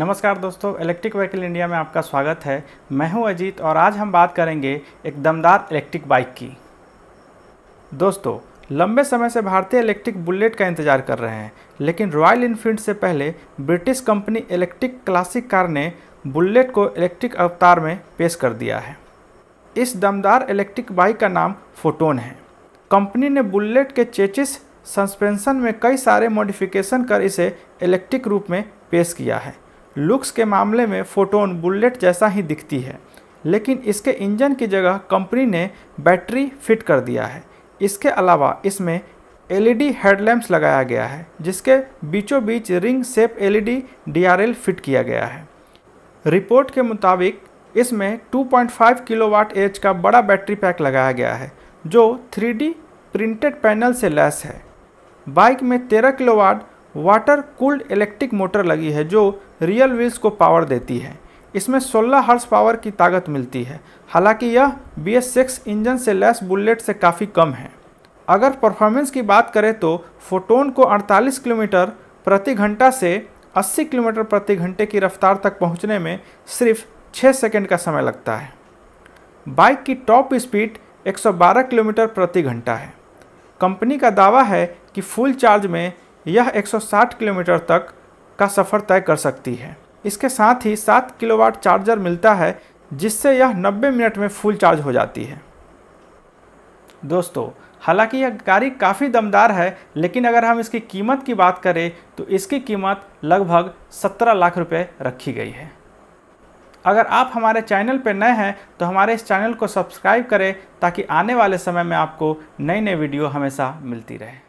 नमस्कार दोस्तों electric vehicle India में आपका स्वागत है मैं हूं अजीत और आज हम बात करेंगे एक दमदार इलेक्ट्रिक बाइक की दोस्तों लंबे समय से भारतीय इलेक्ट्रिक बुलेट का इंतजार कर रहे हैं लेकिन रॉयल इनफील्ड से पहले British company electric classic car ने बुलेट को इलेक्ट्रिक अवतार में पेश कर दिया है इस दमदार इलेक्ट्रिक बाइक का नाम फोटोन है कंपनी ने बुलेट के चेचिस सस्पेंशन में कई सारे मॉडिफिकेशन कर इसे इलेक्ट्रिक रूप में पेश किया है लुक्स के मामले में फोटोन बुलेट जैसा ही दिखती है लेकिन इसके इंजन की जगह कंपनी ने बैटरी फिट कर दिया है इसके अलावा इसमें एलईडी हेडलैम्प्स लगाया गया है जिसके बीचों बीच ring shape LED DRL fit किया गया है रिपोर्ट के मुताबिक इसमें 2.5 किलोवाट एच का बड़ा बैटरी पैक लगाया गया है जो 3D प्रिंटेड पैनल से लैस है बाइक में 13 kilowatt water cooled electric motor लगी है जो रियल व्हील्स को पावर देती है इसमें 16 हर्स पावर की ताकत मिलती है हालांकि यह बी एस सिक्स इंजन से लेस बुलेट से काफ़ी कम है अगर परफॉर्मेंस की बात करें तो फोटोन को 48 किलोमीटर प्रति घंटा से 80 किलोमीटर प्रति घंटे की रफ्तार तक पहुंचने में सिर्फ 6 सेकंड का समय लगता है बाइक की टॉप स्पीड 112 किलोमीटर प्रति घंटा है कंपनी का दावा है कि फुल चार्ज में यह 160 किलोमीटर तक का सफ़र तय कर सकती है इसके साथ ही 7 किलोवाट चार्जर मिलता है जिससे यह 90 मिनट में फुल चार्ज हो जाती है दोस्तों हालांकि यह गाड़ी काफ़ी दमदार है लेकिन अगर हम इसकी कीमत की बात करें तो इसकी कीमत लगभग 17 लाख रुपए रखी गई है अगर आप हमारे चैनल पर नए हैं तो हमारे इस चैनल को सब्सक्राइब करें ताकि आने वाले समय में आपको नई नई वीडियो हमेशा मिलती रहे